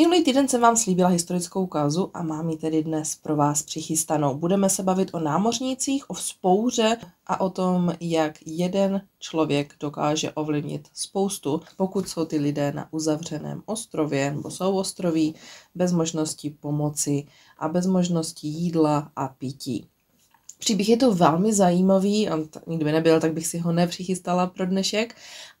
Minulý týden jsem vám slíbila historickou kazu a mám ji tedy dnes pro vás přichystanou. Budeme se bavit o námořnících, o spouře a o tom, jak jeden člověk dokáže ovlivnit spoustu, pokud jsou ty lidé na uzavřeném ostrově nebo jsou ostroví, bez možnosti pomoci a bez možnosti jídla a pití. Příběh je to velmi zajímavý, on t- nikdy nebyl, tak bych si ho nepřichystala pro dnešek.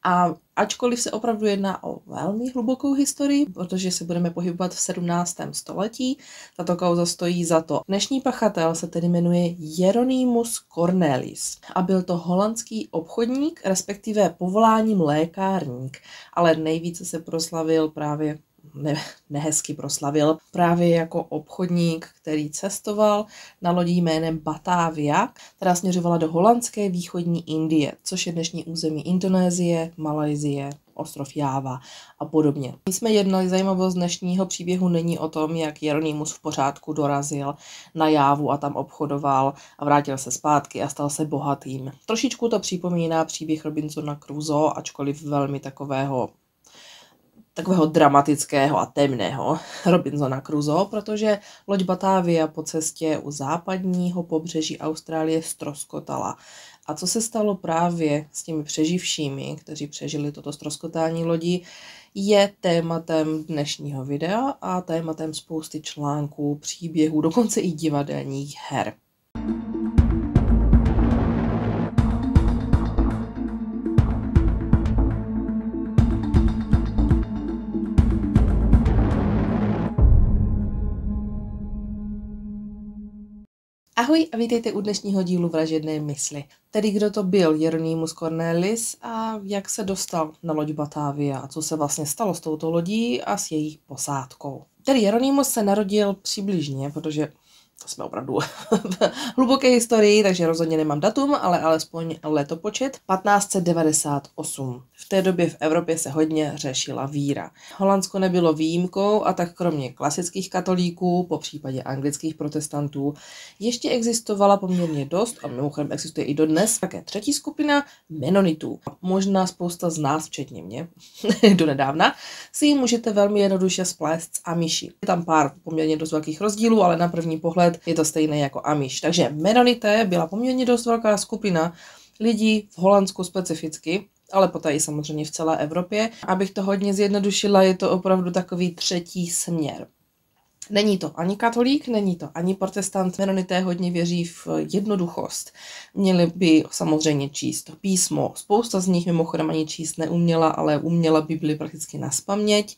A ačkoliv se opravdu jedná o velmi hlubokou historii, protože se budeme pohybovat v 17. století, tato kauza stojí za to. Dnešní pachatel se tedy jmenuje Jeronimus Cornelis a byl to holandský obchodník, respektive povoláním lékárník, ale nejvíce se proslavil právě ne, nehezky proslavil právě jako obchodník, který cestoval na lodí jménem Batavia, která směřovala do holandské východní Indie, což je dnešní území Indonésie, Malajzie, ostrov Jáva a podobně. My jsme jednali, zajímavost dnešního příběhu není o tom, jak Jeronimus v pořádku dorazil na Jávu a tam obchodoval a vrátil se zpátky a stal se bohatým. Trošičku to připomíná příběh Robinsona Crusoe, ačkoliv velmi takového takového dramatického a temného Robinsona Crusoe, protože loď Batavia po cestě u západního pobřeží Austrálie stroskotala. A co se stalo právě s těmi přeživšími, kteří přežili toto stroskotání lodí, je tématem dnešního videa a tématem spousty článků, příběhů, dokonce i divadelních her. thank you Ahoj a vítejte u dnešního dílu Vražedné mysli. Tedy kdo to byl Jeronimus Cornelis a jak se dostal na loď Batavia a co se vlastně stalo s touto lodí a s její posádkou. Tedy Jeronimus se narodil přibližně, protože jsme opravdu v hluboké historii, takže rozhodně nemám datum, ale alespoň letopočet 1598. V té době v Evropě se hodně řešila víra. Holandsko nebylo výjimkou a tak kromě klasických katolíků, po případě anglických protestantů, ještě existovala poměrně dost a mimochodem existuje i dodnes také třetí skupina menonitů. Možná spousta z nás, včetně mě, do nedávna, si ji můžete velmi jednoduše splést a myši. Je tam pár poměrně dost velkých rozdílů, ale na první pohled let, je to stejné jako Amish. Takže Mennonité byla poměrně dost velká skupina lidí v Holandsku specificky, ale poté i samozřejmě v celé Evropě. Abych to hodně zjednodušila, je to opravdu takový třetí směr. Není to ani katolík, není to ani protestant. Meronité hodně věří v jednoduchost. Měli by samozřejmě číst písmo. Spousta z nich mimochodem ani číst neuměla, ale uměla Bibli prakticky na spaměť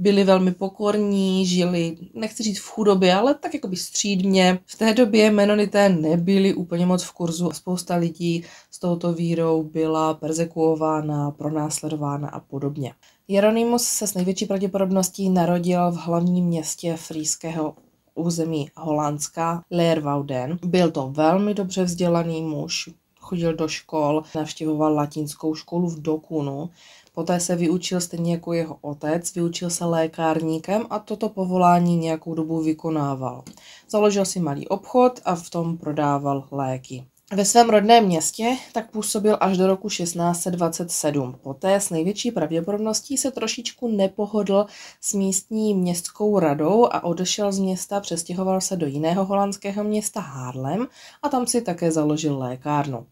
byli velmi pokorní, žili, nechci říct v chudobě, ale tak jakoby střídmě. V té době menonité nebyli úplně moc v kurzu. Spousta lidí s touto vírou byla persekuována, pronásledována a podobně. Jeronimus se s největší pravděpodobností narodil v hlavním městě frýského území Holandska, Leerwauden. Byl to velmi dobře vzdělaný muž, chodil do škol, navštěvoval latinskou školu v Dokunu, Poté se vyučil stejně jako jeho otec, vyučil se lékárníkem a toto povolání nějakou dobu vykonával. Založil si malý obchod a v tom prodával léky. Ve svém rodném městě tak působil až do roku 1627. Poté s největší pravděpodobností se trošičku nepohodl s místní městskou radou a odešel z města, přestěhoval se do jiného holandského města Haarlem a tam si také založil lékárnu.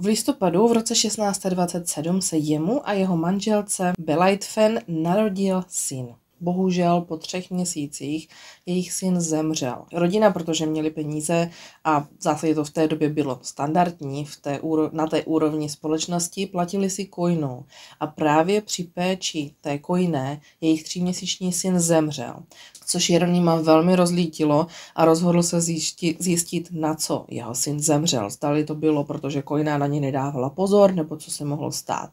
V listopadu v roce 1627 se jemu a jeho manželce Belaitfen narodil syn. Bohužel po třech měsících jejich syn zemřel. Rodina, protože měli peníze a v zásadě to v té době bylo standardní v té na té úrovni společnosti, platili si kojnou. A právě při péči té kojné jejich tříměsíční syn zemřel, což Jeronima velmi rozlítilo a rozhodl se zjistit, zjistit, na co jeho syn zemřel. Zdali to bylo, protože kojná na ně nedávala pozor, nebo co se mohlo stát.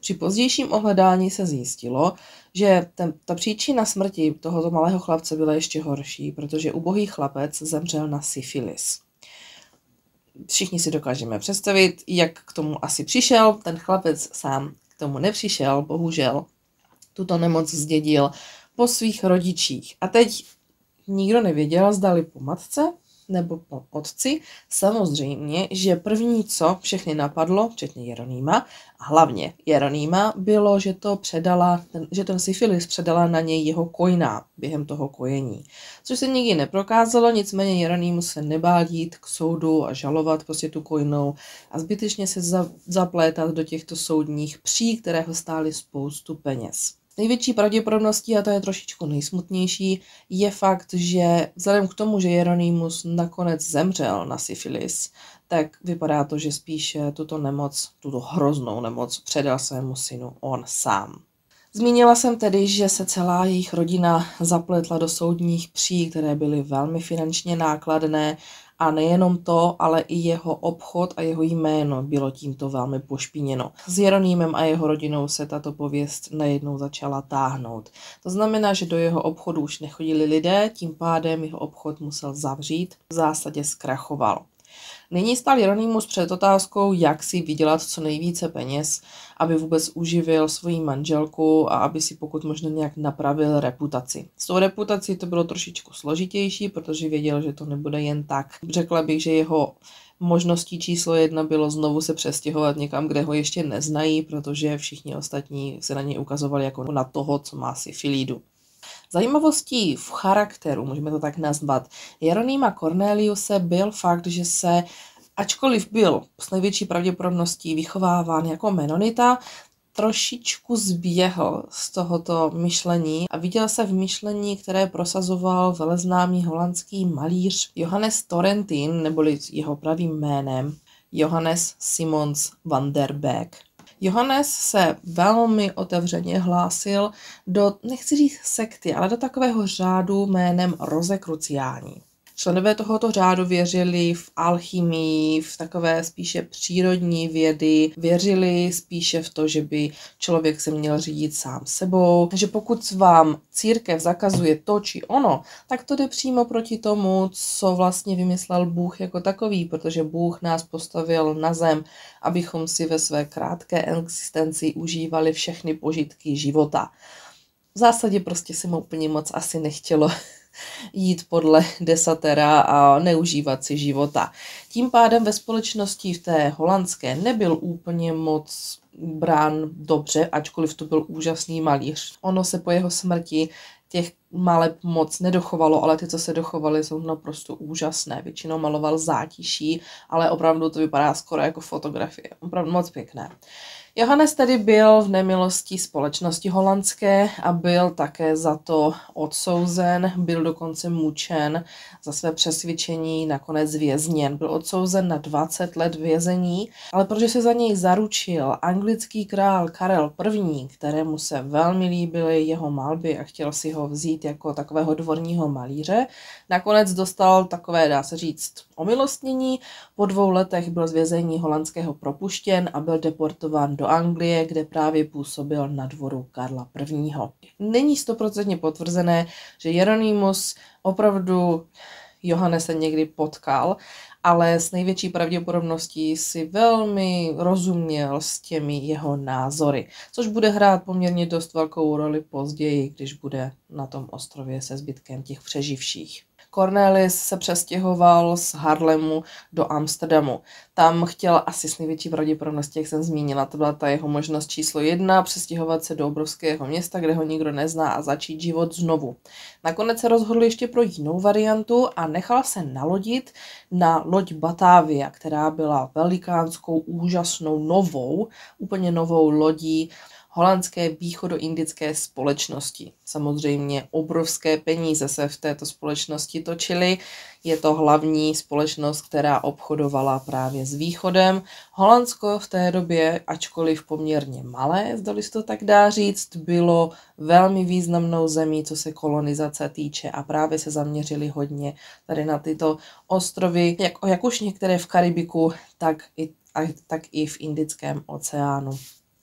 Při pozdějším ohledání se zjistilo, že ten, ta příčina smrti tohoto malého chlapce byla ještě horší, protože ubohý chlapec zemřel na syfilis. Všichni si dokážeme představit, jak k tomu asi přišel. Ten chlapec sám k tomu nepřišel, bohužel. Tuto nemoc zdědil po svých rodičích. A teď nikdo nevěděl, zdali po matce nebo po otci, samozřejmě, že první, co všechny napadlo, včetně Jeronýma, a hlavně Jeronýma, bylo, že to předala, že ten syfilis předala na něj jeho kojná během toho kojení. Což se nikdy neprokázalo, nicméně Jeronýmu se nebál jít k soudu a žalovat prostě tu kojnou a zbytečně se za, zaplétat do těchto soudních pří, které ho stály spoustu peněz. Největší pravděpodobností, a to je trošičku nejsmutnější, je fakt, že vzhledem k tomu, že Jeronimus nakonec zemřel na syfilis, tak vypadá to, že spíše tuto nemoc, tuto hroznou nemoc předal svému synu on sám. Zmínila jsem tedy, že se celá jejich rodina zapletla do soudních pří, které byly velmi finančně nákladné a nejenom to, ale i jeho obchod a jeho jméno bylo tímto velmi pošpiněno. S Jeronýmem a jeho rodinou se tato pověst najednou začala táhnout. To znamená, že do jeho obchodu už nechodili lidé, tím pádem jeho obchod musel zavřít, v zásadě zkrachoval. Nyní stal Jeronimus před otázkou, jak si vydělat co nejvíce peněz, aby vůbec uživil svoji manželku a aby si pokud možno nějak napravil reputaci. S tou reputací to bylo trošičku složitější, protože věděl, že to nebude jen tak. Řekla bych, že jeho možností číslo jedna bylo znovu se přestěhovat někam, kde ho ještě neznají, protože všichni ostatní se na něj ukazovali jako na toho, co má si filídu. Zajímavostí v charakteru, můžeme to tak nazvat, Jeronýma Corneliuse byl fakt, že se ačkoliv byl s největší pravděpodobností vychováván jako menonita, trošičku zběhl z tohoto myšlení a viděl se v myšlení, které prosazoval veleznámý holandský malíř Johannes Torrentin, neboli jeho pravým jménem Johannes Simons van der Beek. Johannes se velmi otevřeně hlásil do, nechci říct sekty, ale do takového řádu jménem Rozekruciání. Členové tohoto řádu věřili v alchymii, v takové spíše přírodní vědy, věřili spíše v to, že by člověk se měl řídit sám sebou, že pokud vám církev zakazuje to či ono, tak to jde přímo proti tomu, co vlastně vymyslel Bůh jako takový, protože Bůh nás postavil na zem, abychom si ve své krátké existenci užívali všechny požitky života. V zásadě prostě se mu úplně moc asi nechtělo jít podle desatera a neužívat si života. Tím pádem ve společnosti v té holandské nebyl úplně moc brán dobře, ačkoliv to byl úžasný malíř. Ono se po jeho smrti těch maleb moc nedochovalo, ale ty, co se dochovaly, jsou naprosto úžasné. Většinou maloval zátiší, ale opravdu to vypadá skoro jako fotografie. Opravdu moc pěkné. Johannes tedy byl v nemilosti společnosti holandské a byl také za to odsouzen, byl dokonce mučen za své přesvědčení, nakonec vězněn. Byl odsouzen na 20 let vězení, ale protože se za něj zaručil anglický král Karel I., kterému se velmi líbily jeho malby a chtěl si ho vzít jako takového dvorního malíře, nakonec dostal takové, dá se říct, omilostnění. Po dvou letech byl z vězení holandského propuštěn a byl deportován do Anglie, kde právě působil na dvoru Karla I. Není stoprocentně potvrzené, že Jeronimus opravdu se někdy potkal, ale s největší pravděpodobností si velmi rozuměl s těmi jeho názory, což bude hrát poměrně dost velkou roli později, když bude na tom ostrově se zbytkem těch přeživších. Cornelis se přestěhoval z Harlemu do Amsterdamu. Tam chtěl asi s největší pravděpodobností, jak jsem zmínila, to byla ta jeho možnost číslo jedna, přestěhovat se do obrovského města, kde ho nikdo nezná a začít život znovu. Nakonec se rozhodl ještě pro jinou variantu a nechal se nalodit na loď Batavia, která byla velikánskou, úžasnou, novou, úplně novou lodí, holandské východoindické společnosti. Samozřejmě obrovské peníze se v této společnosti točily. Je to hlavní společnost, která obchodovala právě s východem. Holandsko v té době, ačkoliv poměrně malé, zdali se to tak dá říct, bylo velmi významnou zemí, co se kolonizace týče a právě se zaměřili hodně tady na tyto ostrovy, jak, jak už některé v Karibiku, tak i, a, tak i v Indickém oceánu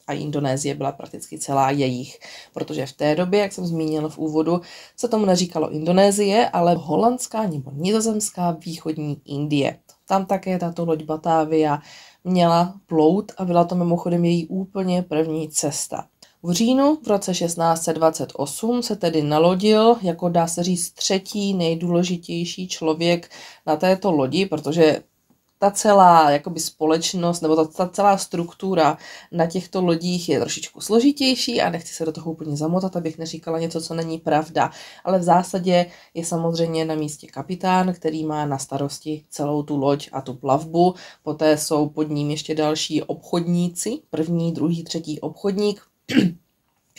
a Indonésie byla prakticky celá jejich, protože v té době, jak jsem zmínil v úvodu, se tomu neříkalo Indonésie, ale holandská nebo nizozemská východní Indie. Tam také tato loď Batavia měla plout a byla to mimochodem její úplně první cesta. V říjnu v roce 1628 se tedy nalodil, jako dá se říct, třetí nejdůležitější člověk na této lodi, protože ta celá jakoby společnost nebo ta, ta celá struktura na těchto lodích je trošičku složitější a nechci se do toho úplně zamotat, abych neříkala něco, co není pravda. Ale v zásadě je samozřejmě na místě kapitán, který má na starosti celou tu loď a tu plavbu. Poté jsou pod ním ještě další obchodníci, první, druhý, třetí obchodník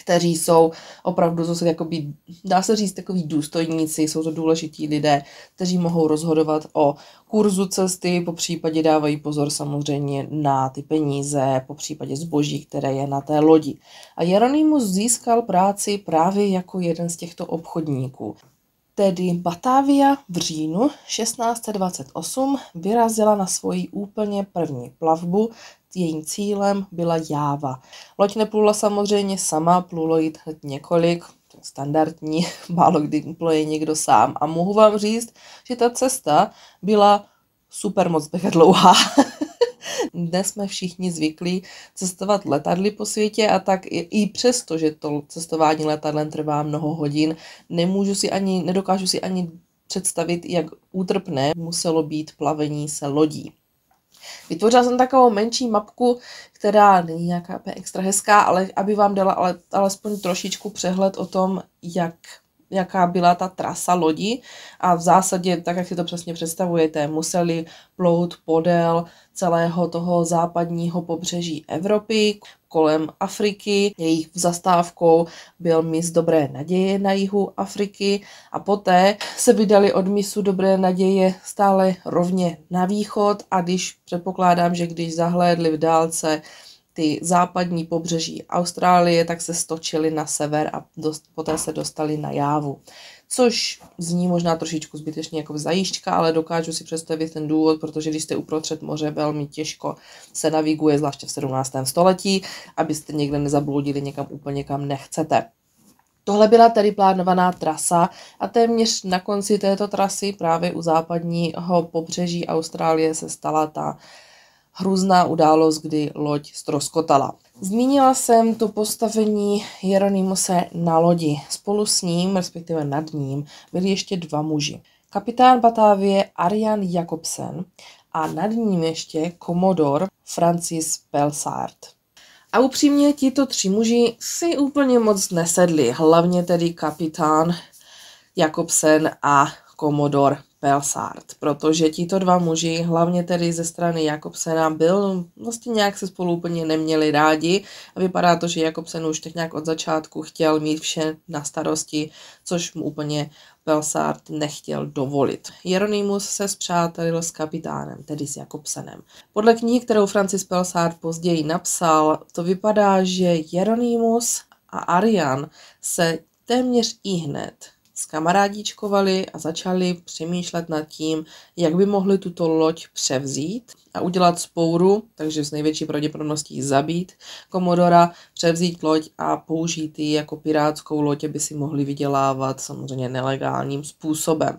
kteří jsou opravdu zase jakoby, dá se říct, takový důstojníci, jsou to důležití lidé, kteří mohou rozhodovat o kurzu cesty, po případě dávají pozor samozřejmě na ty peníze, po případě zboží, které je na té lodi. A Jeronimus získal práci právě jako jeden z těchto obchodníků. Tedy Batavia v říjnu 1628 vyrazila na svoji úplně první plavbu Jejím cílem byla Jáva. Loď neplula samozřejmě sama, plulo jít několik, standardní, málo kdy pluje někdo sám. A mohu vám říct, že ta cesta byla super moc dlouhá. Dnes jsme všichni zvyklí cestovat letadly po světě a tak i, i přesto, že to cestování letadlem trvá mnoho hodin, nemůžu si ani, nedokážu si ani představit, jak útrpné muselo být plavení se lodí. Vytvořila jsem takovou menší mapku, která není nějaká extra hezká, ale aby vám dala ale, alespoň trošičku přehled o tom, jak jaká byla ta trasa lodi a v zásadě, tak jak si to přesně představujete, museli plout podél celého toho západního pobřeží Evropy, kolem Afriky. Jejich zastávkou byl mis Dobré naděje na jihu Afriky a poté se vydali od misu Dobré naděje stále rovně na východ a když předpokládám, že když zahlédli v dálce ty západní pobřeží Austrálie, tak se stočili na sever a dost, poté se dostali na Jávu. Což zní možná trošičku zbytečně jako zajíčka, ale dokážu si představit ten důvod, protože když jste uprostřed moře, velmi těžko se naviguje, zvláště v 17. století, abyste někde nezabloudili někam úplně kam nechcete. Tohle byla tedy plánovaná trasa a téměř na konci této trasy právě u západního pobřeží Austrálie se stala ta hrůzná událost, kdy loď stroskotala. Zmínila jsem to postavení Jeronimose na lodi. Spolu s ním, respektive nad ním, byli ještě dva muži. Kapitán Batávie Arian Jakobsen a nad ním ještě komodor Francis Pelsart. A upřímně tito tři muži si úplně moc nesedli, hlavně tedy kapitán Jakobsen a komodor Belsard, protože tito dva muži, hlavně tedy ze strany Jakobsena, byl, vlastně nějak se spolu úplně neměli rádi a vypadá to, že Jakobsen už teď nějak od začátku chtěl mít vše na starosti, což mu úplně Belsard nechtěl dovolit. Jeronimus se zpřátelil s kapitánem, tedy s Jakobsenem. Podle knihy, kterou Francis Belsard později napsal, to vypadá, že Jeronimus a Arian se téměř i hned skamarádíčkovali a začali přemýšlet nad tím, jak by mohli tuto loď převzít a udělat spouru, takže s největší pravděpodobností zabít komodora, převzít loď a použít ji jako pirátskou loď, aby si mohli vydělávat samozřejmě nelegálním způsobem.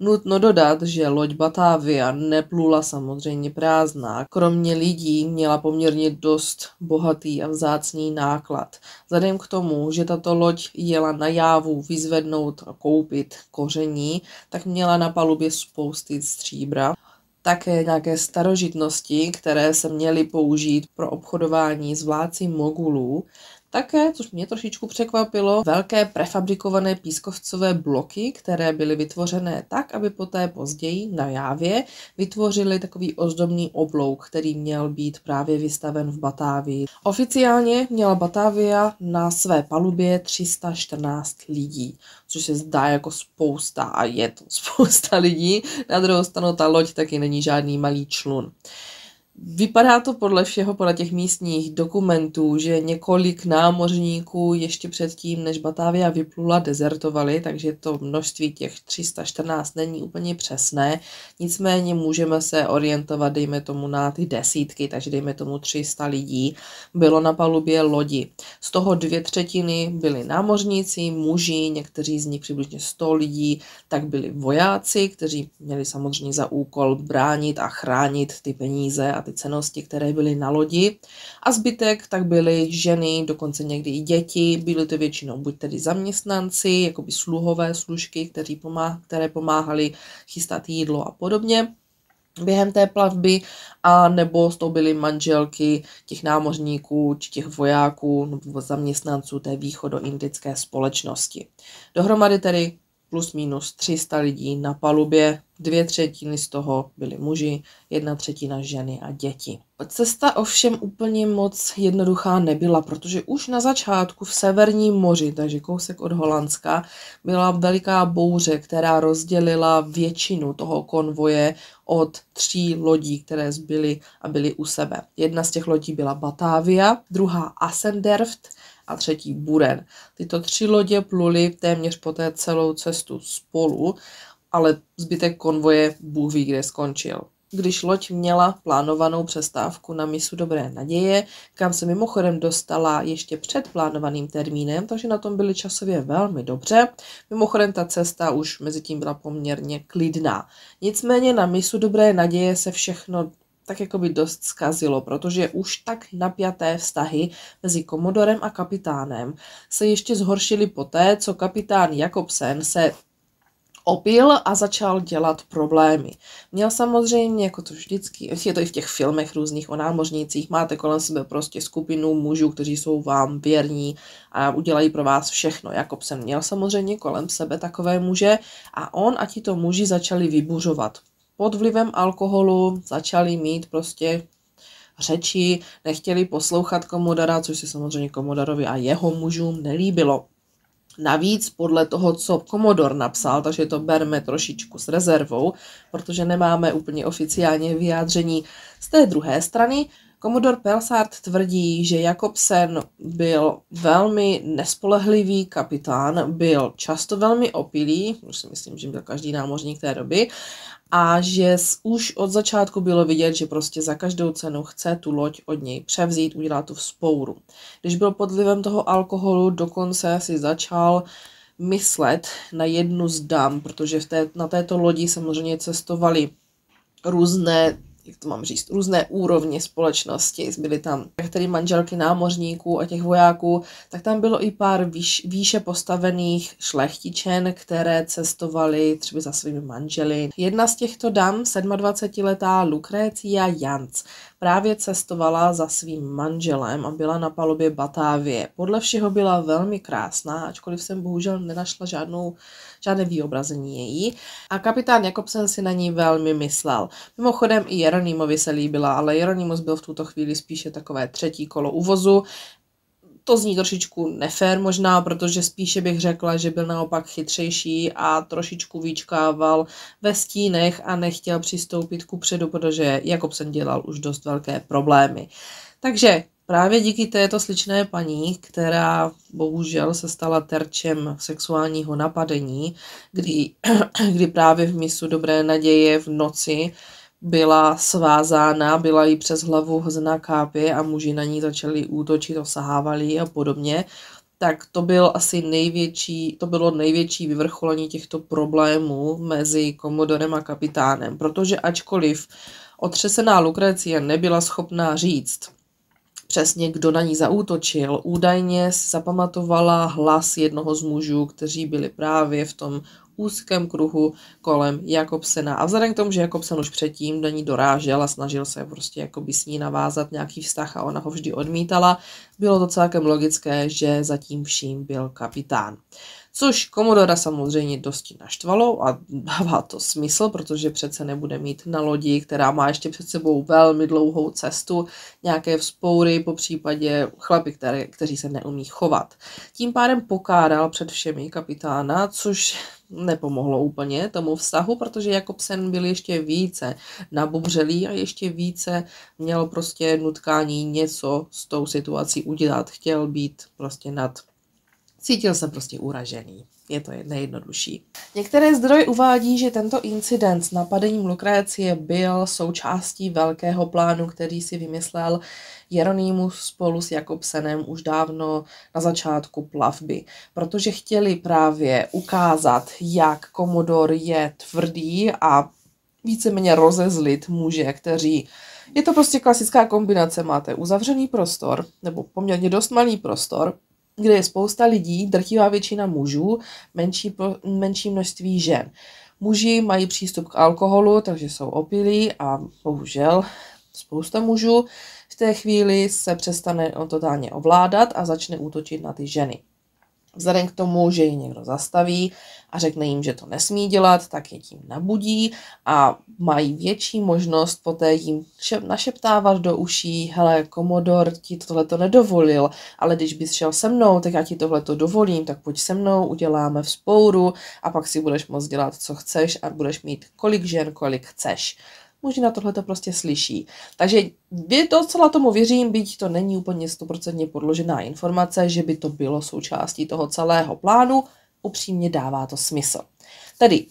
Nutno dodat, že loď Batavia neplula samozřejmě prázdná. Kromě lidí měla poměrně dost bohatý a vzácný náklad. Vzhledem k tomu, že tato loď jela na jávu vyzvednout koupit koření, tak měla na palubě spousty stříbra také nějaké starožitnosti, které se měly použít pro obchodování s vládci mogulů, také, což mě trošičku překvapilo, velké prefabrikované pískovcové bloky, které byly vytvořené tak, aby poté později na Jávě vytvořili takový ozdobný oblouk, který měl být právě vystaven v Batávii. Oficiálně měla Batávia na své palubě 314 lidí, což se zdá jako spousta a je to spousta lidí. Na druhou stranu ta loď taky není žádný malý člun. Vypadá to podle všeho, podle těch místních dokumentů, že několik námořníků ještě předtím, než Batávia vyplula, dezertovali, takže to množství těch 314 není úplně přesné. Nicméně můžeme se orientovat, dejme tomu, na ty desítky, takže dejme tomu 300 lidí bylo na palubě lodi. Z toho dvě třetiny byli námořníci, muži, někteří z nich přibližně 100 lidí, tak byli vojáci, kteří měli samozřejmě za úkol bránit a chránit ty peníze a ty cenosti, které byly na lodi a zbytek tak byly ženy, dokonce někdy i děti, byly to většinou buď tedy zaměstnanci, jako by sluhové služky, kteří pomáh- které pomáhali chystat jídlo a podobně během té plavby, a nebo to byly manželky těch námořníků či těch vojáků nebo zaměstnanců té východoindické společnosti. Dohromady tedy plus minus 300 lidí na palubě, dvě třetiny z toho byli muži, jedna třetina ženy a děti. Cesta ovšem úplně moc jednoduchá nebyla, protože už na začátku v Severním moři, takže kousek od Holandska, byla veliká bouře, která rozdělila většinu toho konvoje od tří lodí, které zbyly a byly u sebe. Jedna z těch lodí byla Batavia, druhá Assenderft a třetí Buren. Tyto tři lodě pluly téměř poté celou cestu spolu, ale zbytek konvoje Bůh ví, kde skončil. Když loď měla plánovanou přestávku na misu Dobré naděje, kam se mimochodem dostala ještě před plánovaným termínem, takže na tom byli časově velmi dobře. Mimochodem ta cesta už mezi tím byla poměrně klidná. Nicméně na misu Dobré naděje se všechno tak jako by dost zkazilo, protože už tak napjaté vztahy mezi komodorem a kapitánem se ještě zhoršily poté, co kapitán Jakobsen se opil a začal dělat problémy. Měl samozřejmě, jako to vždycky, je to i v těch filmech různých o námořnících, máte kolem sebe prostě skupinu mužů, kteří jsou vám věrní a udělají pro vás všechno. Jakob jsem měl samozřejmě kolem sebe takové muže a on a ti to muži začali vybuřovat pod vlivem alkoholu začali mít prostě řeči, nechtěli poslouchat Komodara, což se samozřejmě Komodarovi a jeho mužům nelíbilo. Navíc podle toho, co Komodor napsal, takže to berme trošičku s rezervou, protože nemáme úplně oficiálně vyjádření z té druhé strany, Komodor Pelsart tvrdí, že Jakobsen byl velmi nespolehlivý kapitán, byl často velmi opilý, už si myslím, že byl každý námořník té doby, a že už od začátku bylo vidět, že prostě za každou cenu chce tu loď od něj převzít, udělat tu vzpouru. Když byl pod vlivem toho alkoholu, dokonce si začal myslet na jednu z dám, protože v té, na této lodi samozřejmě cestovali různé jak to mám říct, různé úrovně společnosti. Byly tam tedy manželky námořníků a těch vojáků, tak tam bylo i pár výš, výše postavených šlechtičen, které cestovaly třeba za svými manželi. Jedna z těchto dam, 27-letá Lucrecia Janc, Právě cestovala za svým manželem a byla na palubě Batávie. Podle všeho byla velmi krásná, ačkoliv jsem bohužel nenašla žádnou, žádné výobrazení její. A kapitán Jakobsen si na ní velmi myslel. Mimochodem i Jeronimovi se líbila, ale Jeronimus byl v tuto chvíli spíše takové třetí kolo uvozu to zní trošičku nefér možná, protože spíše bych řekla, že byl naopak chytřejší a trošičku výčkával ve stínech a nechtěl přistoupit ku předu, protože jsem dělal už dost velké problémy. Takže Právě díky této sličné paní, která bohužel se stala terčem sexuálního napadení, kdy, kdy právě v misu dobré naděje v noci byla svázána, byla jí přes hlavu hozená kápě a muži na ní začali útočit, osahávali a podobně, tak to byl asi největší, to bylo největší vyvrcholení těchto problémů mezi komodorem a kapitánem, protože ačkoliv otřesená Lukrecie nebyla schopná říct, přesně kdo na ní zaútočil. Údajně zapamatovala hlas jednoho z mužů, kteří byli právě v tom úzkém kruhu kolem Jakobsena. A vzhledem k tomu, že Jakobsen už předtím do ní dorážel a snažil se prostě jakoby s ní navázat nějaký vztah a ona ho vždy odmítala, bylo to celkem logické, že zatím vším byl kapitán. Což Komodora samozřejmě dosti naštvalo a dává to smysl, protože přece nebude mít na lodi, která má ještě před sebou velmi dlouhou cestu, nějaké vzpoury, po případě chlapy, které, kteří se neumí chovat. Tím pádem pokádal před všemi kapitána, což nepomohlo úplně tomu vztahu, protože jako psen byl ještě více nabubřelý a ještě více měl prostě nutkání něco s tou situací udělat. Chtěl být prostě nad Cítil se prostě uražený. Je to nejjednodušší. Některé zdroje uvádí, že tento incident s napadením Lukrécie byl součástí velkého plánu, který si vymyslel Jeronýmus spolu s Jakobsenem už dávno na začátku plavby, protože chtěli právě ukázat, jak Komodor je tvrdý a víceméně rozezlit muže, kteří je to prostě klasická kombinace. Máte uzavřený prostor, nebo poměrně dost malý prostor, kde je spousta lidí, drtivá většina mužů, menší, menší množství žen. Muži mají přístup k alkoholu, takže jsou opilí a bohužel spousta mužů v té chvíli se přestane totálně ovládat a začne útočit na ty ženy. Vzhledem k tomu, že ji někdo zastaví a řekne jim, že to nesmí dělat, tak je tím nabudí a mají větší možnost poté jim našeptávat do uší, hele, komodor ti tohleto nedovolil, ale když bys šel se mnou, tak já ti tohleto dovolím, tak pojď se mnou, uděláme vzpouru a pak si budeš moct dělat, co chceš a budeš mít kolik žen, kolik chceš muži na tohle to prostě slyší. Takže docela tomu věřím, byť to není úplně stoprocentně podložená informace, že by to bylo součástí toho celého plánu, upřímně dává to smysl. Tedy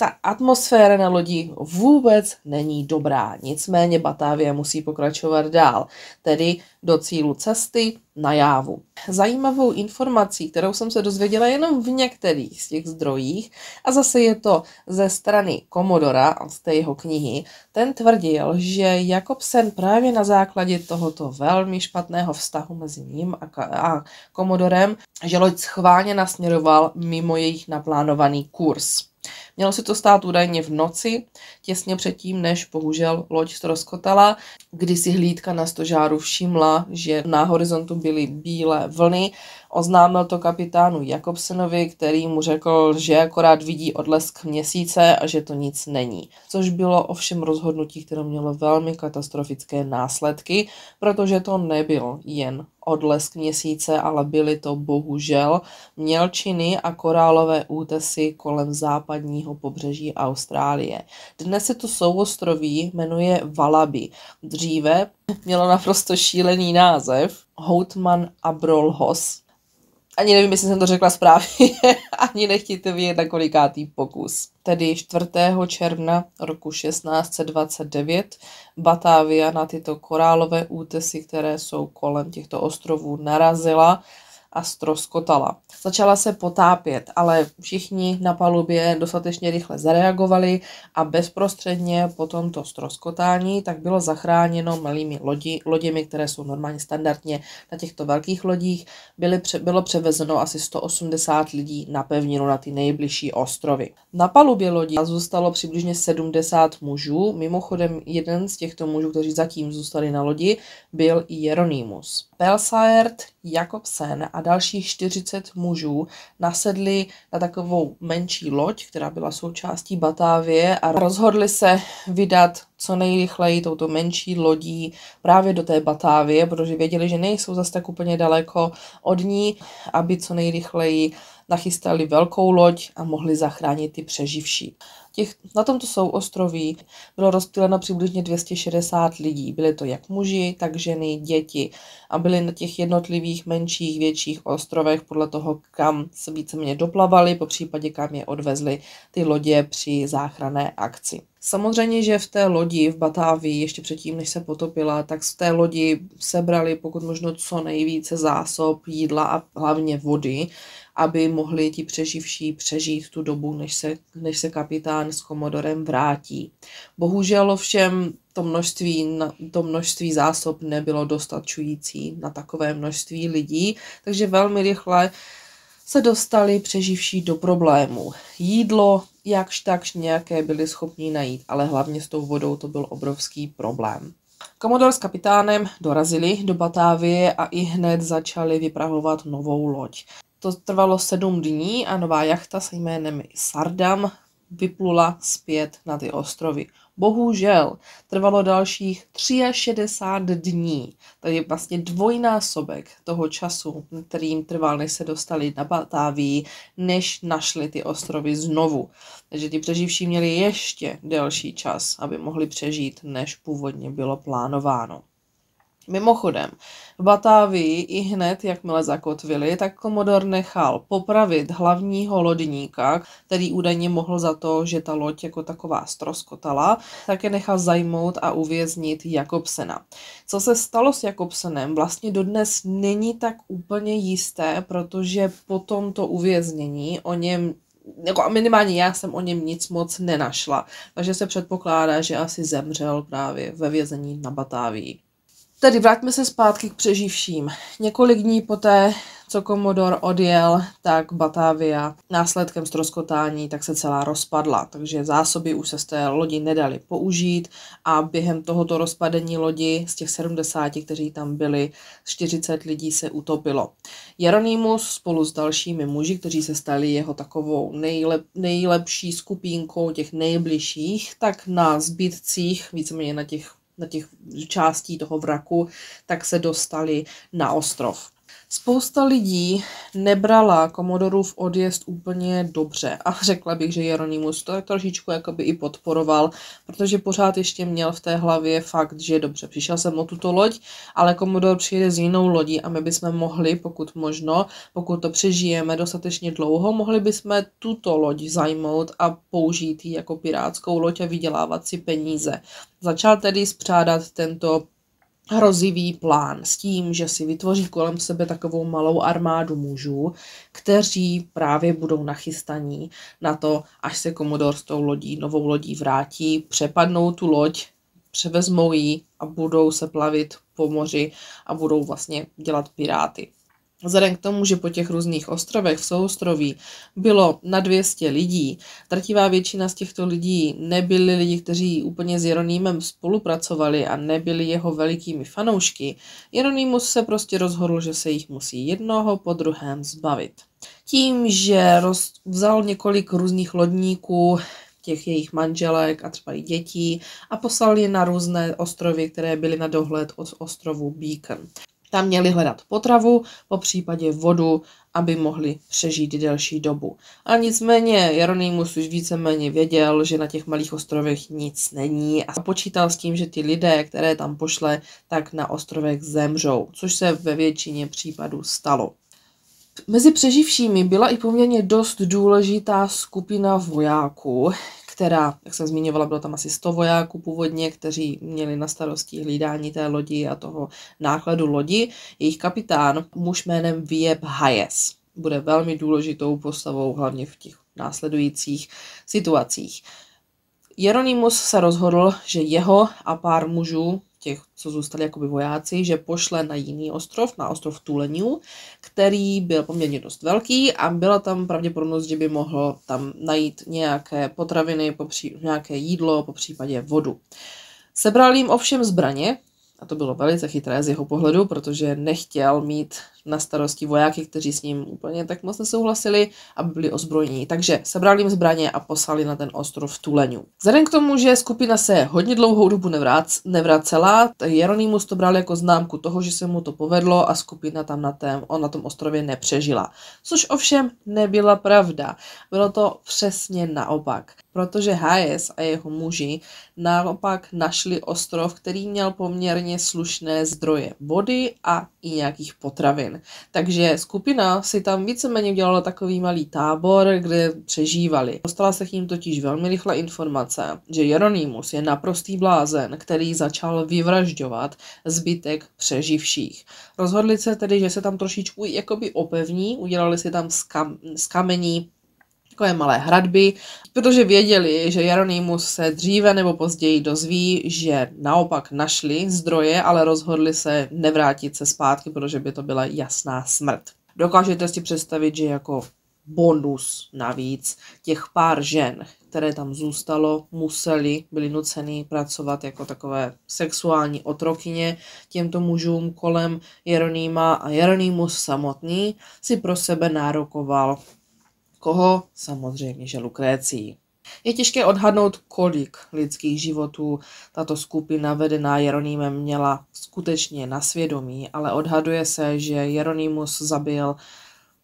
ta atmosféra na lodi vůbec není dobrá. Nicméně Batávia musí pokračovat dál, tedy do cílu cesty na jávu. Zajímavou informací, kterou jsem se dozvěděla jenom v některých z těch zdrojích, a zase je to ze strany Komodora a z té jeho knihy, ten tvrdil, že Jakobsen právě na základě tohoto velmi špatného vztahu mezi ním a, a Komodorem, že loď schválně nasměroval mimo jejich naplánovaný kurz. Mělo se to stát údajně v noci, těsně předtím, než bohužel loď ztroskotala, kdy si hlídka na stožáru všimla, že na horizontu byly bílé vlny. Oznámil to kapitánu Jakobsenovi, který mu řekl, že akorát vidí odlesk měsíce a že to nic není. Což bylo ovšem rozhodnutí, které mělo velmi katastrofické následky, protože to nebyl jen odlesk měsíce, ale byly to bohužel mělčiny a korálové útesy kolem západního pobřeží Austrálie. Dnes se to souostroví jmenuje Valaby. Dříve mělo naprosto šílený název Houtman Abrolhos. Ani nevím, jestli jsem to řekla správně, ani nechtějte vědět, na kolikátý pokus tedy 4. června roku 1629, Batávia na tyto korálové útesy, které jsou kolem těchto ostrovů, narazila a stroskotala. Začala se potápět, ale všichni na palubě dostatečně rychle zareagovali a bezprostředně po tomto stroskotání tak bylo zachráněno malými lodi, loděmi, které jsou normálně standardně na těchto velkých lodích. Byly, bylo převezeno asi 180 lidí na pevninu na ty nejbližší ostrovy. Na palubě lodi zůstalo přibližně 70 mužů. Mimochodem jeden z těchto mužů, kteří zatím zůstali na lodi, byl i Jeronimus. Pelsaert Jakobsen a dalších 40 mužů nasedli na takovou menší loď, která byla součástí Batávie a rozhodli se vydat co nejrychleji touto menší lodí právě do té Batávie, protože věděli, že nejsou zase tak úplně daleko od ní, aby co nejrychleji nachystali velkou loď a mohli zachránit ty přeživší. Těch, na tomto souostroví bylo rozptýleno přibližně 260 lidí. Byly to jak muži, tak ženy, děti a byli na těch jednotlivých menších, větších ostrovech podle toho, kam se víceméně doplavali, po případě kam je odvezli ty lodě při záchranné akci. Samozřejmě, že v té lodi v Batávii, ještě předtím, než se potopila, tak z té lodi sebrali pokud možno co nejvíce zásob jídla a hlavně vody, aby mohli ti přeživší přežít tu dobu, než se, než se kapitán s komodorem vrátí. Bohužel ovšem to množství, to množství zásob nebylo dostačující na takové množství lidí, takže velmi rychle se dostali přeživší do problému. Jídlo, jakž takž nějaké byli schopni najít, ale hlavně s tou vodou to byl obrovský problém. Komodor s kapitánem dorazili do Batávie a i hned začali vypravovat novou loď. To trvalo sedm dní a nová jachta se jménem Sardam vyplula zpět na ty ostrovy. Bohužel trvalo dalších 63 dní, tedy vlastně dvojnásobek toho času, kterým trval, než se dostali na Batávii, než našli ty ostrovy znovu. Takže ti přeživší měli ještě delší čas, aby mohli přežít, než původně bylo plánováno. Mimochodem, v Batávii i hned, jakmile zakotvili, tak komodor nechal popravit hlavního lodníka, který údajně mohl za to, že ta loď jako taková stroskotala, také nechal zajmout a uvěznit Jakobsena. Co se stalo s Jakobsenem, vlastně dodnes není tak úplně jisté, protože po tomto uvěznění o něm jako minimálně já jsem o něm nic moc nenašla, takže se předpokládá, že asi zemřel právě ve vězení na Batávii. Tedy vrátíme se zpátky k přeživším. Několik dní poté, co Komodor odjel, tak Batavia následkem stroskotání tak se celá rozpadla, takže zásoby už se z té lodi nedali použít a během tohoto rozpadení lodi z těch 70, kteří tam byli, 40 lidí se utopilo. Jeronimus spolu s dalšími muži, kteří se stali jeho takovou nejlep, nejlepší skupinkou těch nejbližších, tak na zbytcích, víceméně na těch na těch částí toho vraku, tak se dostali na ostrov. Spousta lidí nebrala Komodorův odjezd úplně dobře a řekla bych, že Jeronimus to tak trošičku jakoby i podporoval, protože pořád ještě měl v té hlavě fakt, že dobře, přišel jsem o tuto loď, ale Komodor přijede s jinou lodí a my bychom mohli, pokud možno, pokud to přežijeme dostatečně dlouho, mohli bychom tuto loď zajmout a použít ji jako pirátskou loď a vydělávat si peníze. Začal tedy spřádat tento hrozivý plán s tím, že si vytvoří kolem sebe takovou malou armádu mužů, kteří právě budou nachystaní na to, až se komodor s tou lodí, novou lodí vrátí, přepadnou tu loď, převezmou ji a budou se plavit po moři a budou vlastně dělat piráty. Vzhledem k tomu, že po těch různých ostrovech v souostroví bylo na 200 lidí, trtivá většina z těchto lidí nebyli lidi, kteří úplně s Jeronýmem spolupracovali a nebyli jeho velikými fanoušky, Jeronýmus se prostě rozhodl, že se jich musí jednoho po druhém zbavit. Tím, že roz... vzal několik různých lodníků, těch jejich manželek a třeba i dětí a poslal je na různé ostrovy, které byly na dohled od ostrovu Beacon. Tam měli hledat potravu, po případě vodu, aby mohli přežít delší dobu. A nicméně Jeronimus už víceméně věděl, že na těch malých ostrovech nic není a počítal s tím, že ty lidé, které tam pošle, tak na ostrovech zemřou, což se ve většině případů stalo. Mezi přeživšími byla i poměrně dost důležitá skupina vojáků, která, jak jsem zmiňovala, bylo tam asi 100 vojáků původně, kteří měli na starosti hlídání té lodi a toho nákladu lodi. Jejich kapitán, muž jménem Vieb Hayes, bude velmi důležitou postavou hlavně v těch následujících situacích. Jeronimus se rozhodl, že jeho a pár mužů těch, co zůstali jakoby vojáci, že pošle na jiný ostrov, na ostrov Tuleniu, který byl poměrně dost velký a byla tam pravděpodobnost, že by mohl tam najít nějaké potraviny, popří, nějaké jídlo, po případě vodu. Sebral jim ovšem zbraně, a to bylo velice chytré z jeho pohledu, protože nechtěl mít na starosti vojáky, kteří s ním úplně tak moc nesouhlasili, aby byli ozbrojení. Takže sebrali jim zbraně a poslali na ten ostrov Tuleňu. Vzhledem k tomu, že skupina se hodně dlouhou dobu nevrác, nevracela, Jeronimus to bral jako známku toho, že se mu to povedlo a skupina tam na, tém, on na tom ostrově nepřežila. Což ovšem nebyla pravda. Bylo to přesně naopak protože Hayes a jeho muži naopak našli ostrov, který měl poměrně slušné zdroje vody a i nějakých potravin fajn. Takže skupina si tam víceméně udělala takový malý tábor, kde přežívali. Dostala se k ním totiž velmi rychle informace, že Jeronimus je naprostý blázen, který začal vyvražďovat zbytek přeživších. Rozhodli se tedy, že se tam trošičku jakoby opevní, udělali si tam z, kam- z kamení takové malé hradby, protože věděli, že Jeronimus se dříve nebo později dozví, že naopak našli zdroje, ale rozhodli se nevrátit se zpátky, protože by to byla jasná smrt. Dokážete si představit, že jako bonus navíc těch pár žen, které tam zůstalo, museli, byli nuceni pracovat jako takové sexuální otrokyně těmto mužům kolem Jeronýma a Jeronýmus samotný si pro sebe nárokoval Koho? Samozřejmě, že Lukrécii. Je těžké odhadnout, kolik lidských životů tato skupina vedená Jeronýmem měla skutečně na svědomí, ale odhaduje se, že Jeronýmus zabil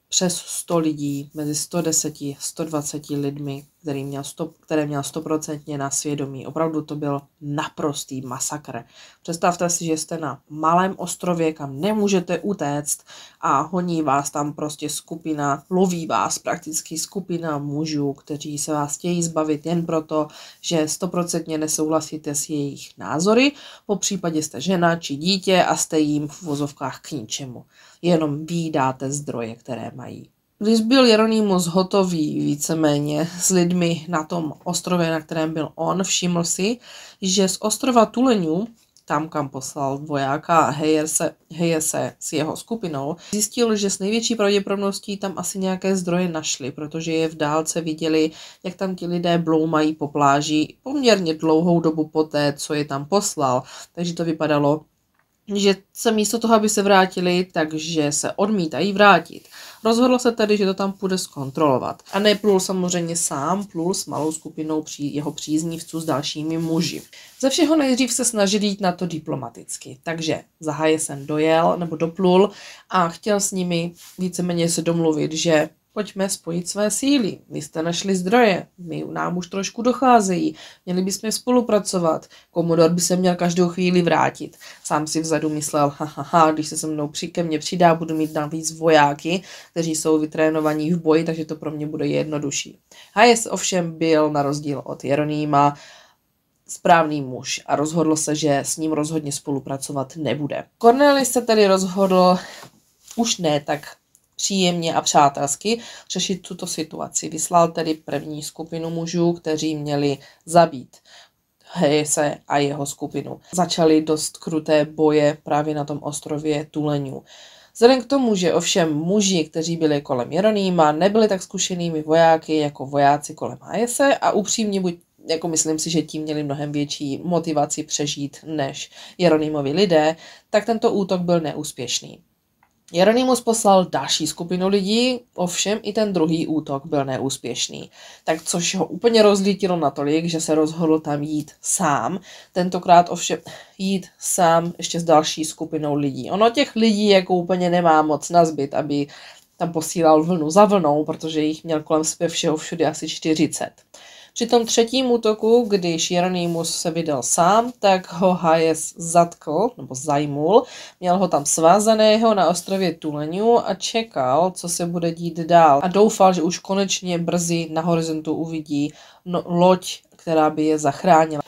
přes 100 lidí mezi 110 120 lidmi který měl 100, které měl stoprocentně na svědomí. Opravdu to byl naprostý masakr. Představte si, že jste na malém ostrově, kam nemůžete utéct a honí vás tam prostě skupina, loví vás prakticky skupina mužů, kteří se vás chtějí zbavit jen proto, že stoprocentně nesouhlasíte s jejich názory, po případě jste žena či dítě a jste jim v vozovkách k ničemu. Jenom výdáte zdroje, které mají. Když byl Jeronimus hotový víceméně s lidmi na tom ostrově, na kterém byl on, všiml si, že z ostrova Tuleňů, tam, kam poslal vojáka Heje se, se s jeho skupinou, zjistil, že s největší pravděpodobností tam asi nějaké zdroje našli, protože je v dálce viděli, jak tam ti lidé bloumají po pláži poměrně dlouhou dobu poté, co je tam poslal, takže to vypadalo, že se místo toho, aby se vrátili, takže se odmítají vrátit. Rozhodl se tedy, že to tam půjde zkontrolovat. A neplul samozřejmě sám, plul s malou skupinou při jeho příznivců s dalšími muži. Ze všeho nejdřív se snažil jít na to diplomaticky, takže zahaje jsem dojel nebo doplul a chtěl s nimi víceméně se domluvit, že Pojďme spojit své síly. Vy jste našli zdroje, my nám už trošku docházejí, měli bychom spolupracovat. Komodor by se měl každou chvíli vrátit. Sám si vzadu myslel, ha, když se se mnou při ke mně přidá, budu mít navíc vojáky, kteří jsou vytrénovaní v boji, takže to pro mě bude jednodušší. Hayes ovšem byl, na rozdíl od Jeronýma, správný muž a rozhodl se, že s ním rozhodně spolupracovat nebude. Cornelis se tedy rozhodl už ne tak příjemně a přátelsky řešit tuto situaci. Vyslal tedy první skupinu mužů, kteří měli zabít Hejse a jeho skupinu. Začaly dost kruté boje právě na tom ostrově Tuleňů. Vzhledem k tomu, že ovšem muži, kteří byli kolem Jeronýma, nebyli tak zkušenými vojáky jako vojáci kolem Hejse a upřímně buď jako myslím si, že tím měli mnohem větší motivaci přežít než Jeronýmovi lidé, tak tento útok byl neúspěšný. Jeronimus poslal další skupinu lidí, ovšem i ten druhý útok byl neúspěšný. Tak což ho úplně rozlítilo natolik, že se rozhodl tam jít sám. Tentokrát ovšem jít sám ještě s další skupinou lidí. Ono těch lidí jako úplně nemá moc na aby tam posílal vlnu za vlnou, protože jich měl kolem sebe všeho všude asi 40. Při tom třetím útoku, když Jeronimus se vydal sám, tak ho Hayes zatkl, nebo zajmul, měl ho tam svázaného na ostrově Tuleniu a čekal, co se bude dít dál a doufal, že už konečně brzy na horizontu uvidí no, loď, která by je zachránila.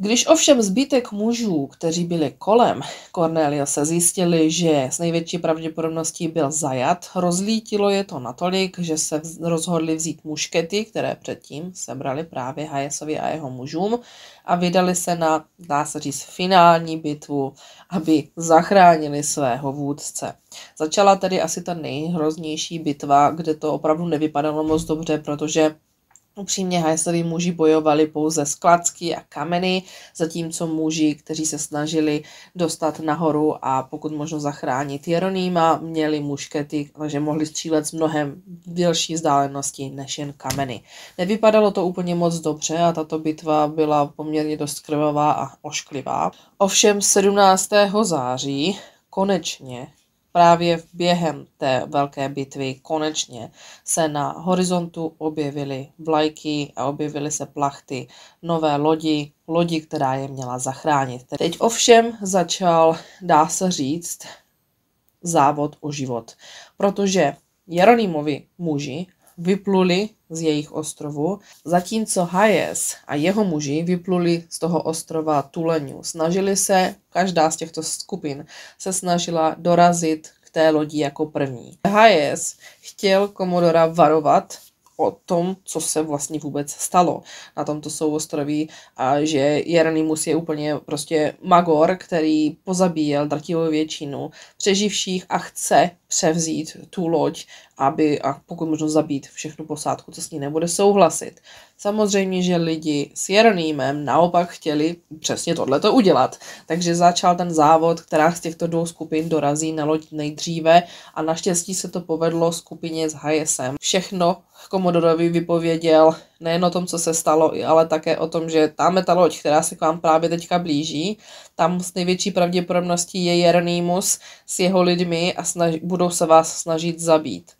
Když ovšem zbytek mužů, kteří byli kolem Cornelia, se zjistili, že s největší pravděpodobností byl zajat, rozlítilo je to natolik, že se rozhodli vzít muškety, které předtím sebrali právě Hayesovi a jeho mužům a vydali se na, dá se říct, finální bitvu, aby zachránili svého vůdce. Začala tedy asi ta nejhroznější bitva, kde to opravdu nevypadalo moc dobře, protože Upřímně hajsleví muži bojovali pouze s klacky a kameny, zatímco muži, kteří se snažili dostat nahoru a pokud možno zachránit Jeronýma, měli muškety, takže mohli střílet s mnohem delší vzdálenosti než jen kameny. Nevypadalo to úplně moc dobře a tato bitva byla poměrně dost krvavá a ošklivá. Ovšem 17. září konečně Právě během té velké bitvy konečně se na horizontu objevily vlajky a objevily se plachty nové lodi, lodi, která je měla zachránit. Teď ovšem začal, dá se říct, závod o život, protože Jeronýmovi muži vypluli z jejich ostrovu, zatímco Hayes a jeho muži vypluli z toho ostrova Tuleniu. Snažili se, každá z těchto skupin se snažila dorazit k té lodi jako první. Hayes chtěl Komodora varovat o tom, co se vlastně vůbec stalo na tomto souostroví a že Jeronimus je úplně prostě magor, který pozabíjel drtivou většinu přeživších a chce převzít tu loď aby, a pokud možno zabít všechnu posádku, co s ní nebude souhlasit. Samozřejmě, že lidi s Jeronýmem naopak chtěli přesně tohleto udělat, takže začal ten závod, která z těchto dvou skupin dorazí na loď nejdříve a naštěstí se to povedlo skupině s Hayesem. Všechno Komodorovi vypověděl nejen o tom, co se stalo, ale také o tom, že ta loď, která se k vám právě teďka blíží, tam s největší pravděpodobností je Jernýmus s jeho lidmi a snaž, budou se vás snažit zabít.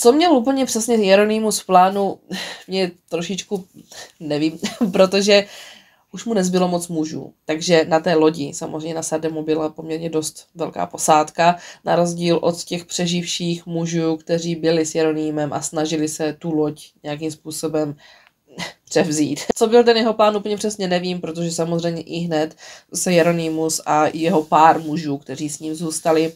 Co měl úplně přesně Jeronimus v plánu, mě trošičku nevím, protože uh, už mu nezbylo moc mužů. Takže na té lodi, samozřejmě na Sardemu byla poměrně dost velká posádka, na rozdíl od těch přeživších mužů, kteří byli s Jeronýmem a snažili se tu loď nějakým způsobem převzít. Co byl ten jeho plán, úplně přesně nevím, protože samozřejmě i hned se Jeronýmus a jeho pár mužů, kteří s ním zůstali,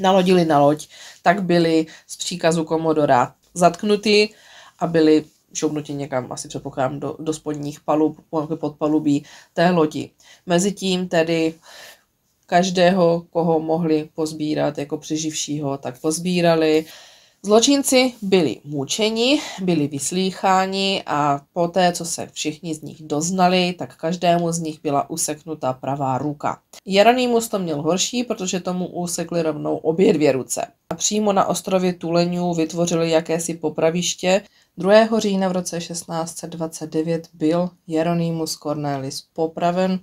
nalodili na loď, tak byli z příkazu komodora zatknutí a byli šoubnutí někam, asi předpokládám, do, do spodních palub, jako pod palubí té lodi. Mezitím tedy každého, koho mohli pozbírat jako přeživšího, tak pozbírali. Zločinci byli mučeni, byli vyslýcháni a poté, co se všichni z nich doznali, tak každému z nich byla useknuta pravá ruka. Jaranýmus to měl horší, protože tomu usekli rovnou obě dvě ruce. A přímo na ostrově Tuleňů vytvořili jakési popraviště, 2. října v roce 1629 byl Jeronimus Cornelis popraven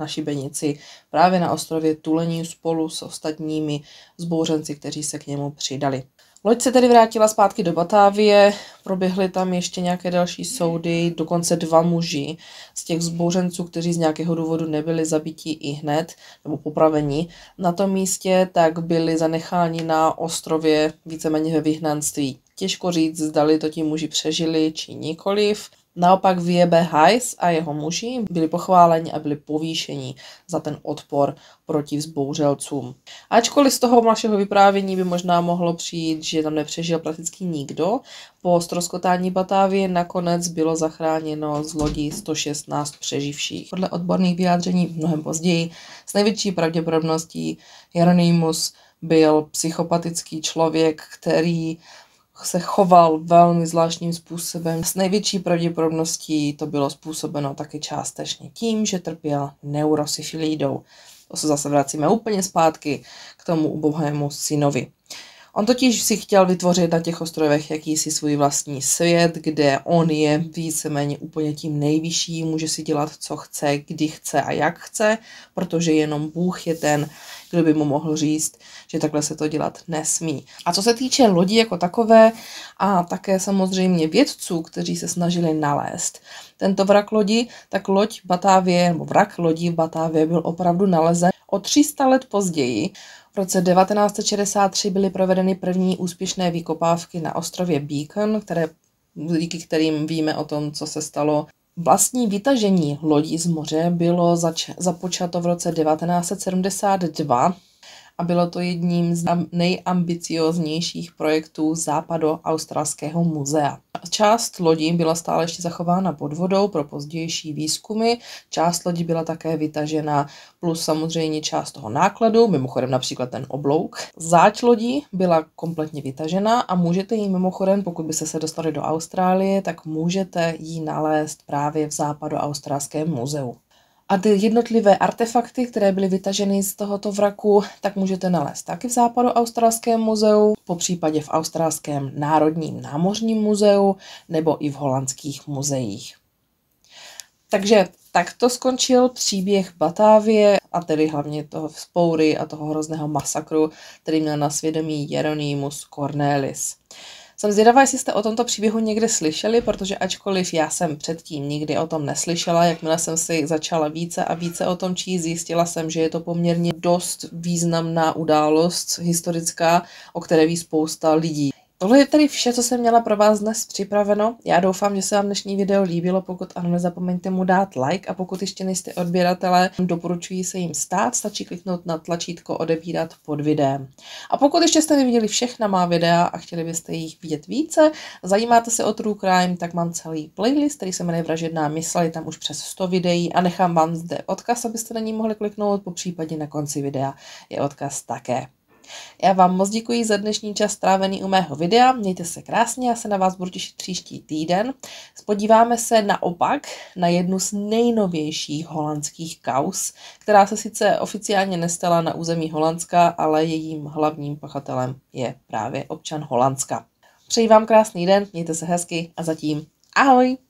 na Šibenici právě na ostrově Tulení spolu s ostatními zbouřenci, kteří se k němu přidali. Loď se tedy vrátila zpátky do Batávie, proběhly tam ještě nějaké další soudy, dokonce dva muži z těch zbouřenců, kteří z nějakého důvodu nebyli zabiti i hned, nebo popraveni na tom místě, tak byli zanecháni na ostrově víceméně ve vyhnanství. Těžko říct, zdali to ti muži přežili či nikoliv. Naopak VB Heiss a jeho muži byli pochváleni a byli povýšeni za ten odpor proti vzbouřelcům. Ačkoliv z toho našeho vyprávění by možná mohlo přijít, že tam nepřežil prakticky nikdo, po stroskotání Batávie nakonec bylo zachráněno z lodí 116 přeživších. Podle odborných vyjádření mnohem později s největší pravděpodobností Hieronymus byl psychopatický člověk, který se choval velmi zvláštním způsobem. S největší pravděpodobností to bylo způsobeno taky částečně tím, že trpěl neurosyfilídou. To se zase vracíme úplně zpátky k tomu ubohému synovi. On totiž si chtěl vytvořit na těch ostrovech jakýsi svůj vlastní svět, kde on je víceméně úplně tím nejvyšší, může si dělat, co chce, kdy chce a jak chce, protože jenom Bůh je ten, kdo by mu mohl říct, že takhle se to dělat nesmí. A co se týče lodí jako takové a také samozřejmě vědců, kteří se snažili nalézt tento vrak lodi, tak loď Batávie, nebo vrak lodí Batávie byl opravdu nalezen o 300 let později v roce 1963 byly provedeny první úspěšné vykopávky na ostrově Beacon, které, díky kterým víme o tom, co se stalo. Vlastní vytažení lodí z moře bylo zač- započato v roce 1972 a bylo to jedním z nejambicioznějších projektů západu australského muzea. Část lodí byla stále ještě zachována pod vodou pro pozdější výzkumy, část lodí byla také vytažena, plus samozřejmě část toho nákladu, mimochodem například ten oblouk. Záč lodí byla kompletně vytažena a můžete ji mimochodem, pokud byste se dostali do Austrálie, tak můžete ji nalézt právě v západu australském muzeu. A ty jednotlivé artefakty, které byly vytaženy z tohoto vraku, tak můžete nalézt taky v Západu australském muzeu, po případě v australském národním námořním muzeu nebo i v holandských muzeích. Takže takto skončil příběh Batávie a tedy hlavně toho vzpoury a toho hrozného masakru, který měl na svědomí Jeronimus Cornelis. Jsem zvědavá, jestli jste o tomto příběhu někde slyšeli, protože ačkoliv já jsem předtím nikdy o tom neslyšela, jakmile jsem si začala více a více o tom číst, zjistila jsem, že je to poměrně dost významná událost historická, o které ví spousta lidí. Tohle je tedy vše, co jsem měla pro vás dnes připraveno. Já doufám, že se vám dnešní video líbilo. Pokud ano, nezapomeňte mu dát like a pokud ještě nejste odběratele, doporučuji se jim stát. Stačí kliknout na tlačítko odebírat pod videem. A pokud ještě jste neviděli všechna má videa a chtěli byste jich vidět více, zajímáte se o True Crime, tak mám celý playlist, který se jmenuje Vražedná mysl, je tam už přes 100 videí a nechám vám zde odkaz, abyste na ní mohli kliknout, po případě na konci videa je odkaz také. Já vám moc děkuji za dnešní čas strávený u mého videa, mějte se krásně, já se na vás budu těšit příští týden. Spodíváme se naopak na jednu z nejnovějších holandských kaus, která se sice oficiálně nestala na území Holandska, ale jejím hlavním pachatelem je právě občan Holandska. Přeji vám krásný den, mějte se hezky a zatím ahoj!